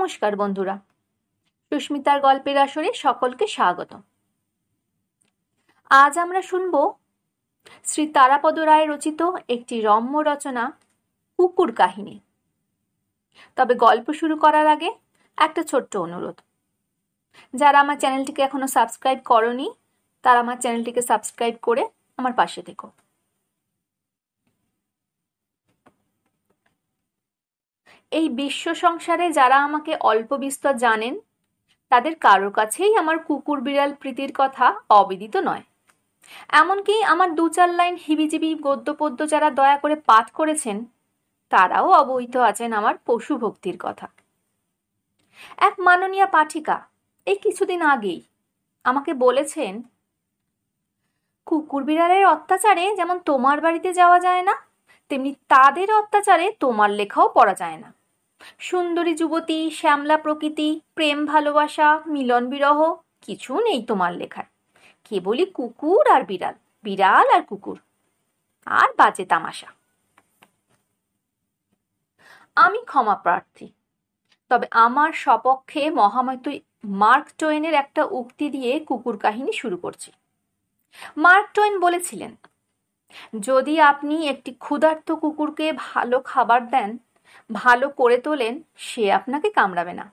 নমস্কার বন্ধুরা সুস্মিতার গল্পের আসরে সকলকে স্বাগত আজ আমরা শুনব শ্রী তারাপদ রায় রচিত একটি রম্য রচনা কুকুর কাহিনী তবে গল্প শুরু করার আগে একটা ছোট্ট অনুরোধ যারা আমার চ্যানেলটিকে এখনো সাবস্ক্রাইব করনি তারা আমার চ্যানেলটিকে সাবস্ক্রাইব করে আমার পাশে থেকো এই বিশ্ব সংসারে যারা আমাকে অল্প বিস্তর জানেন তাদের কারো কাছেই আমার কুকুর বিড়াল প্রীতির কথা অবিদিত নয় এমনকি আমার দু চার লাইন হিবিজিবি গদ্যপদ্য যারা দয়া করে পাঠ করেছেন তারাও অবহিত আছেন আমার পশু ভক্তির কথা এক মাননীয়া পাঠিকা এই কিছুদিন আগেই আমাকে বলেছেন কুকুর বিড়ালের অত্যাচারে যেমন তোমার বাড়িতে যাওয়া যায় না তেমনি তাদের অত্যাচারে তোমার লেখাও পড়া যায় না সুন্দরী যুবতী শ্যামলা প্রকৃতি প্রেম ভালোবাসা মিলন বিরহ কিছু নেই তোমার লেখায় কেবলই কুকুর আর বিড়াল বিড়াল আর কুকুর আর বাজে তামাশা আমি ক্ষমা প্রার্থী তবে আমার সপক্ষে মহামতী মার্ক টোয়েনের একটা উক্তি দিয়ে কুকুর কাহিনী শুরু করছি মার্ক টোয়েন বলেছিলেন যদি আপনি একটি ক্ষুধার্ত কুকুরকে ভালো খাবার দেন ভালো করে তোলেন সে আপনাকে কামড়াবে না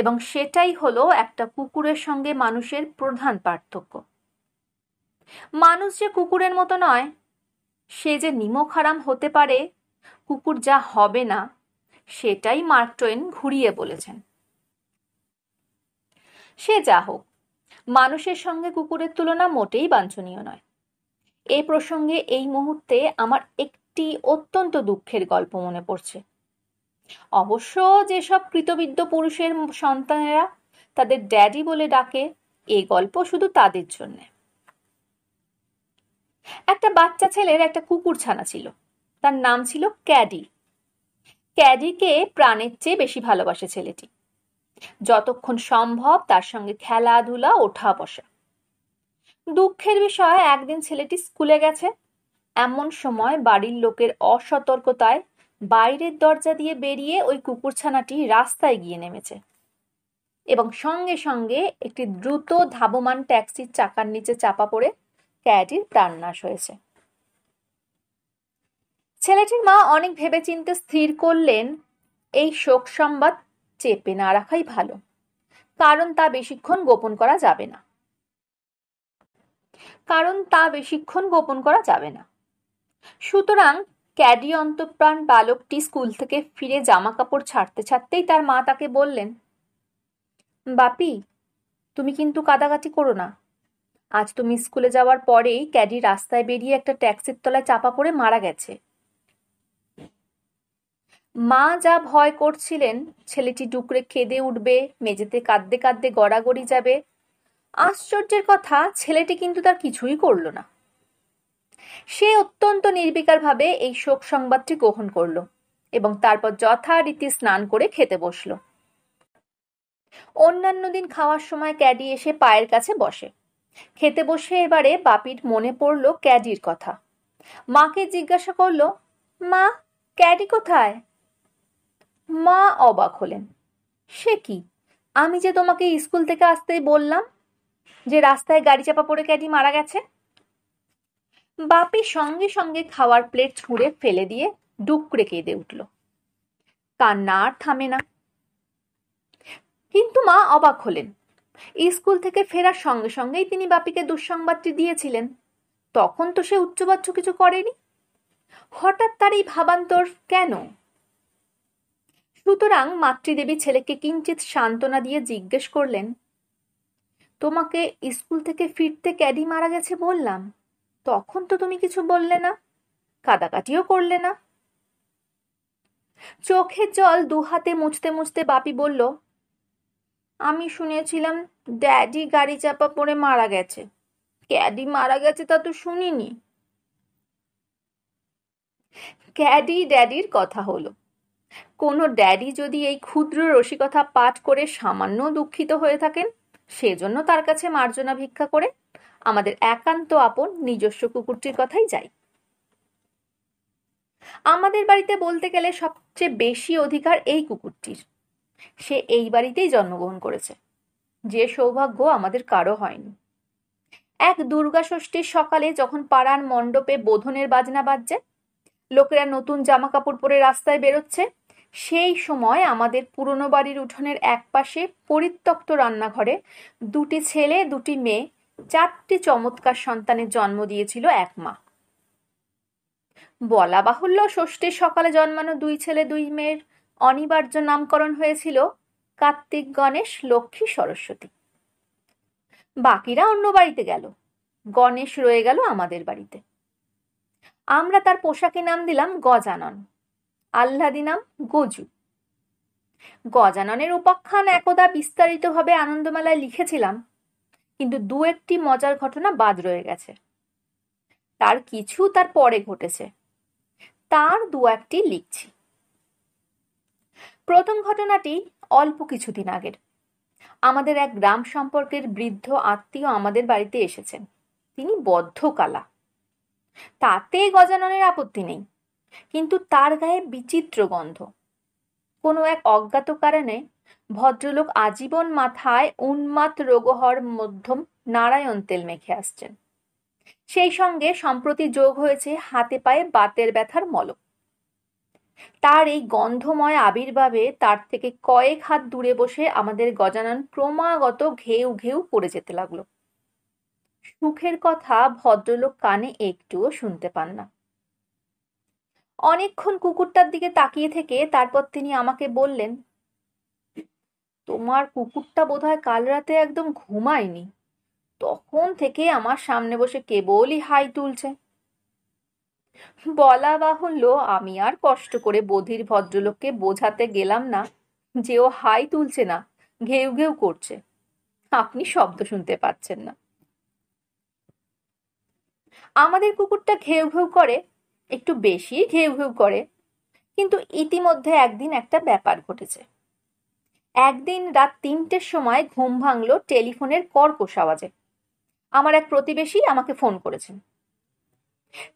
এবং সেটাই হলো একটা কুকুরের সঙ্গে মানুষের প্রধান পার্থক্য মানুষ যে কুকুরের মতো নয় সে যে নিমখ হারাম হতে পারে কুকুর যা হবে না সেটাই মার্ক টোয়েন ঘুরিয়ে বলেছেন সে যা হোক মানুষের সঙ্গে কুকুরের তুলনা মোটেই বাঞ্ছনীয় নয় এ প্রসঙ্গে এই মুহূর্তে আমার একটি অত্যন্ত দুঃখের গল্প মনে পড়ছে অবশ্য যেসব কৃতবিদ্য পুরুষের সন্তানেরা তাদের ড্যাডি বলে ডাকে এই গল্প শুধু তাদের জন্য একটা বাচ্চা ছেলের একটা কুকুর ছানা ছিল তার নাম ছিল ক্যাডি ক্যাডিকে প্রাণের চেয়ে বেশি ভালোবাসে ছেলেটি যতক্ষণ সম্ভব তার সঙ্গে খেলাধুলা ওঠা বসা দুঃখের বিষয় একদিন ছেলেটি স্কুলে গেছে এমন সময় বাড়ির লোকের অসতর্কতায় বাইরের দরজা দিয়ে বেরিয়ে ওই কুকুরছানাটি রাস্তায় গিয়ে নেমেছে এবং সঙ্গে সঙ্গে একটি দ্রুত ধাবমান ট্যাক্সির চাকার নিচে চাপা পড়ে ক্যাটির প্রাণনাশ হয়েছে ছেলেটির মা অনেক ভেবেচিন্তে স্থির করলেন এই শোক সংবাদ চেপে না রাখাই ভালো কারণ তা বেশিক্ষণ গোপন করা যাবে না কারণ তা বেশিক্ষণ গোপন করা যাবে না সুতরাং ক্যাডি অন্তপ্রাণ বালকটি স্কুল থেকে ফিরে জামা কাপড় ছাড়তে ছাড়তেই তার মা তাকে বললেন বাপি তুমি কিন্তু কাদাকাটি করো না আজ তুমি স্কুলে যাওয়ার পরেই ক্যাডি রাস্তায় বেরিয়ে একটা ট্যাক্সির তলায় চাপা পড়ে মারা গেছে মা যা ভয় করছিলেন ছেলেটি ডুকরে খেদে উঠবে মেঝেতে কাঁদতে কাঁদতে গড়াগড়ি যাবে আশ্চর্যের কথা ছেলেটি কিন্তু তার কিছুই করল না সে অত্যন্ত নির্বিকারভাবে এই শোক সংবাদটি গ্রহণ করল এবং তারপর যথারীতি স্নান করে খেতে বসল অন্যান্য দিন খাওয়ার সময় ক্যাডি এসে পায়ের কাছে বসে খেতে বসে এবারে বাপির মনে পড়ল ক্যাডির কথা মাকে জিজ্ঞাসা করল মা ক্যাডি কোথায় মা অবাক হলেন সে কি আমি যে তোমাকে স্কুল থেকে আসতেই বললাম যে রাস্তায় গাড়ি চাপা পড়ে ক্যাডি মারা গেছে বাপি সঙ্গে সঙ্গে খাওয়ার প্লেট ছুঁড়ে ফেলে দিয়ে ডুকরে কেঁদে উঠল কান্না আর থামে না কিন্তু মা অবাক হলেন স্কুল থেকে ফেরার সঙ্গে সঙ্গেই তিনি বাপিকে দুঃসংবাদটি দিয়েছিলেন তখন তো সে উচ্চবাচ্য কিছু করেনি হঠাৎ তার এই ভাবান্তর কেন সুতরাং মাতৃদেবী ছেলেকে কিঞ্চিত সান্ত্বনা দিয়ে জিজ্ঞেস করলেন তোমাকে স্কুল থেকে ফিরতে ক্যাডি মারা গেছে বললাম তখন তো তুমি কিছু বললে না কাদাকাটিও করলে না চোখের জল দু হাতে মুছতে মুছতে বাপি বলল আমি শুনেছিলাম ড্যাডি গাড়ি চাপা পড়ে মারা গেছে ক্যাডি মারা গেছে তা তো শুনিনি ক্যাডি ড্যাডির কথা হলো কোনো ড্যাডি যদি এই ক্ষুদ্র রসিকথা পাঠ করে সামান্য দুঃখিত হয়ে থাকেন সেজন্য তার কাছে মার্জনা ভিক্ষা করে আমাদের একান্ত আপন নিজস্ব কুকুরটির কথাই যাই আমাদের বাড়িতে বলতে গেলে সবচেয়ে বেশি অধিকার এই কুকুরটির সে এই বাড়িতেই জন্মগ্রহণ করেছে যে সৌভাগ্য আমাদের কারো হয়নি এক দুর্গা ষষ্ঠীর সকালে যখন পাড়ার মণ্ডপে বোধনের বাজনা বাজছে লোকেরা নতুন জামা কাপড় পরে রাস্তায় বেরোচ্ছে সেই সময় আমাদের পুরনো বাড়ির উঠোনের এক পাশে পরিত্যক্ত রান্নাঘরে দুটি ছেলে দুটি মেয়ে চারটি চমৎকার সন্তানের জন্ম দিয়েছিল এক মা বলা বাহুল্য ষষ্ঠীর সকালে জন্মানো দুই ছেলে দুই মেয়ের অনিবার্য নামকরণ হয়েছিল কার্তিক গণেশ লক্ষ্মী সরস্বতী বাকিরা অন্য বাড়িতে গেল গণেশ রয়ে গেল আমাদের বাড়িতে আমরা তার পোশাকে নাম দিলাম গজানন আহ্লাদি নাম গজু গজাননের উপাখ্যান একদা বিস্তারিতভাবে আনন্দমেলায় লিখেছিলাম কিন্তু দু একটি মজার ঘটনা বাদ রয়ে গেছে তার কিছু তার পরে ঘটেছে তার দু একটি লিখছি প্রথম ঘটনাটি অল্প কিছুদিন আগের আমাদের এক গ্রাম সম্পর্কের বৃদ্ধ আত্মীয় আমাদের বাড়িতে এসেছেন তিনি বদ্ধকালা তাতে গজাননের আপত্তি নেই কিন্তু তার গায়ে বিচিত্র গন্ধ কোনো এক অজ্ঞাত কারণে ভদ্রলোক আজীবন মাথায় উন্মাদ রোগহর মধ্যম নারায়ণ তেল মেখে আসছেন সেই সঙ্গে সম্প্রতি যোগ হয়েছে হাতে পায়ে বাতের ব্যথার মলম তার এই গন্ধময় আবির্ভাবে তার থেকে কয়েক হাত দূরে বসে আমাদের গজানন ক্রমাগত ঘেউ ঘেউ করে যেতে লাগলো সুখের কথা ভদ্রলোক কানে একটুও শুনতে পান না অনেকক্ষণ কুকুরটার দিকে তাকিয়ে থেকে তারপর তিনি আমাকে বললেন তোমার কুকুরটা বোধহয় কাল রাতে একদম ঘুমায়নি তখন থেকে আমার সামনে বসে কেবলই হাই তুলছে বলা বাহুল্য আমি আর কষ্ট করে বধির ভদ্রলোককে বোঝাতে গেলাম না যে ও হাই তুলছে না ঘেউ ঘেউ করছে আপনি শব্দ শুনতে পাচ্ছেন না আমাদের কুকুরটা ঘেউ ঘেউ করে একটু বেশি ঘেউ ঘেউ করে কিন্তু ইতিমধ্যে একদিন একটা ব্যাপার ঘটেছে একদিন রাত তিনটের সময় ঘুম ভাঙল টেলিফোনের কর্কশ আওয়াজে আমার এক প্রতিবেশী আমাকে ফোন করেছেন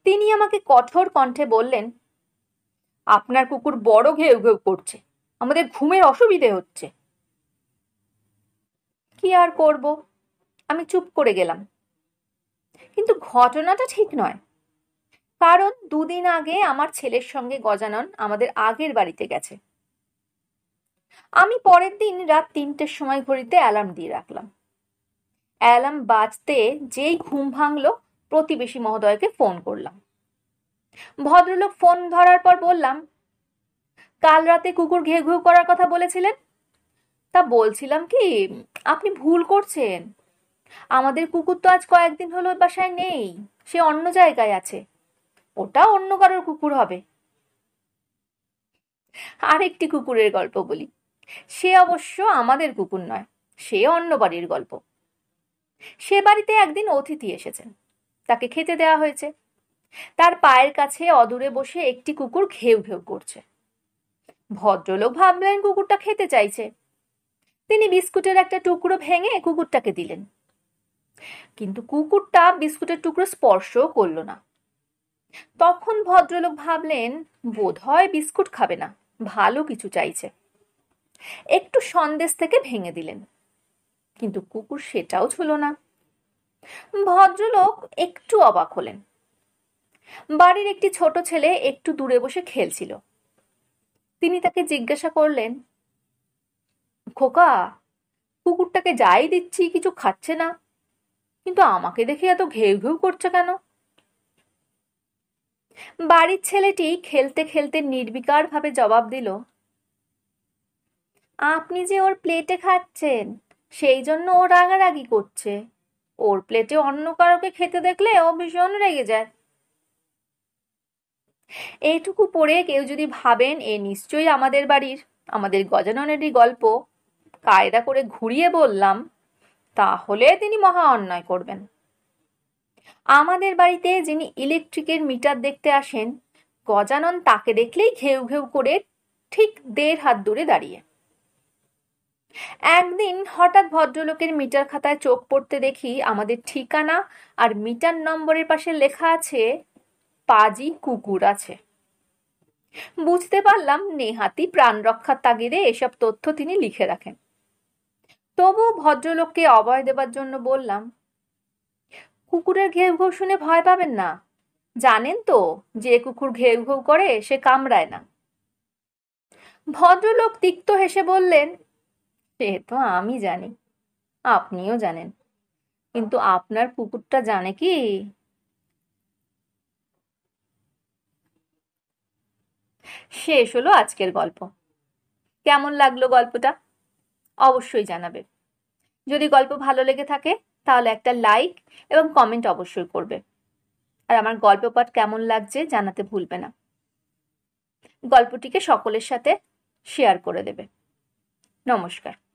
তিনি আমাকে কঠোর কণ্ঠে বললেন আপনার কুকুর বড় ঘেউ ঘেউ করছে আমাদের ঘুমের অসুবিধে হচ্ছে কি আর করব আমি চুপ করে গেলাম কিন্তু ঘটনাটা ঠিক নয় কারণ দুদিন আগে আমার ছেলের সঙ্গে গজানন আমাদের আগের বাড়িতে গেছে আমি পরের দিন রাত তিনটের সময় ঘড়িতে অ্যালার্ম দিয়ে রাখলাম অ্যালার্ম বাজতে যেই ঘুম ভাঙল প্রতিবেশী মহোদয়কে ফোন করলাম ভদ্রলোক ফোন ধরার পর বললাম কাল রাতে কুকুর ঘেউ ঘেউ করার কথা বলেছিলেন তা বলছিলাম কি আপনি ভুল করছেন আমাদের কুকুর তো আজ কয়েকদিন হলো বাসায় নেই সে অন্য জায়গায় আছে ওটা অন্য কারোর কুকুর হবে আরেকটি কুকুরের গল্প বলি সে অবশ্য আমাদের কুকুর নয় সে অন্য বাড়ির গল্প সে বাড়িতে একদিন অতিথি এসেছেন তাকে খেতে দেওয়া হয়েছে তার পায়ের কাছে অদূরে বসে একটি কুকুর ঘেউ ঘেউ করছে ভদ্রলোক ভাবলেন কুকুরটা খেতে চাইছে তিনি বিস্কুটের একটা টুকরো ভেঙে কুকুরটাকে দিলেন কিন্তু কুকুরটা বিস্কুটের টুকরো স্পর্শও করল না তখন ভদ্রলোক ভাবলেন বোধ হয় বিস্কুট খাবে না ভালো কিছু চাইছে একটু সন্দেশ থেকে ভেঙে দিলেন কিন্তু কুকুর সেটাও ছিল না ভদ্রলোক একটু অবাক হলেন বাড়ির একটি ছোট ছেলে একটু দূরে বসে খেলছিল তিনি তাকে জিজ্ঞাসা করলেন খোকা কুকুরটাকে যাই দিচ্ছি কিছু খাচ্ছে না কিন্তু আমাকে দেখে এত ঘেউ ঘেউ করছে কেন বাড়ির ছেলেটি খেলতে খেলতে নির্বিকারভাবে জবাব দিল আপনি যে ওর প্লেটে খাচ্ছেন সেই জন্য ও রাগারাগি করছে ওর প্লেটে অন্য কারোকে খেতে দেখলে ও ভীষণ রেগে যায় এইটুকু পড়ে কেউ যদি ভাবেন এ নিশ্চয়ই আমাদের বাড়ির আমাদের গজাননেরই গল্প কায়দা করে ঘুরিয়ে বললাম তাহলে তিনি মহা অন্যায় করবেন আমাদের বাড়িতে যিনি ইলেকট্রিকের মিটার দেখতে আসেন গজানন তাকে দেখলেই ঘেউ ঘেউ করে ঠিক দেড় হাত দূরে দাঁড়িয়ে একদিন হঠাৎ ভদ্রলোকের মিটার খাতায় চোখ পড়তে দেখি আমাদের ঠিকানা আর মিটার নম্বরের পাশে লেখা আছে পাজি কুকুর আছে বুঝতে পারলাম নেহাতি প্রাণ রক্ষার তাগিদে এসব তথ্য তিনি লিখে রাখেন তবু ভদ্রলোককে অভয় দেবার জন্য বললাম কুকুরের ঘেউ ঘেউ শুনে ভয় পাবেন না জানেন তো যে কুকুর ঘেউ ঘেউ করে সে কামড়ায় না ভদ্রলোক তিক্ত হেসে বললেন সে তো আমি জানি আপনিও জানেন কিন্তু আপনার কুকুরটা জানে কি শেষ হলো আজকের গল্প কেমন লাগলো গল্পটা অবশ্যই জানাবে যদি গল্প ভালো লেগে থাকে তাহলে একটা লাইক এবং কমেন্ট অবশ্যই করবে আর আমার গল্প পাঠ কেমন লাগছে জানাতে ভুলবে না গল্পটিকে সকলের সাথে শেয়ার করে দেবে নমস্কার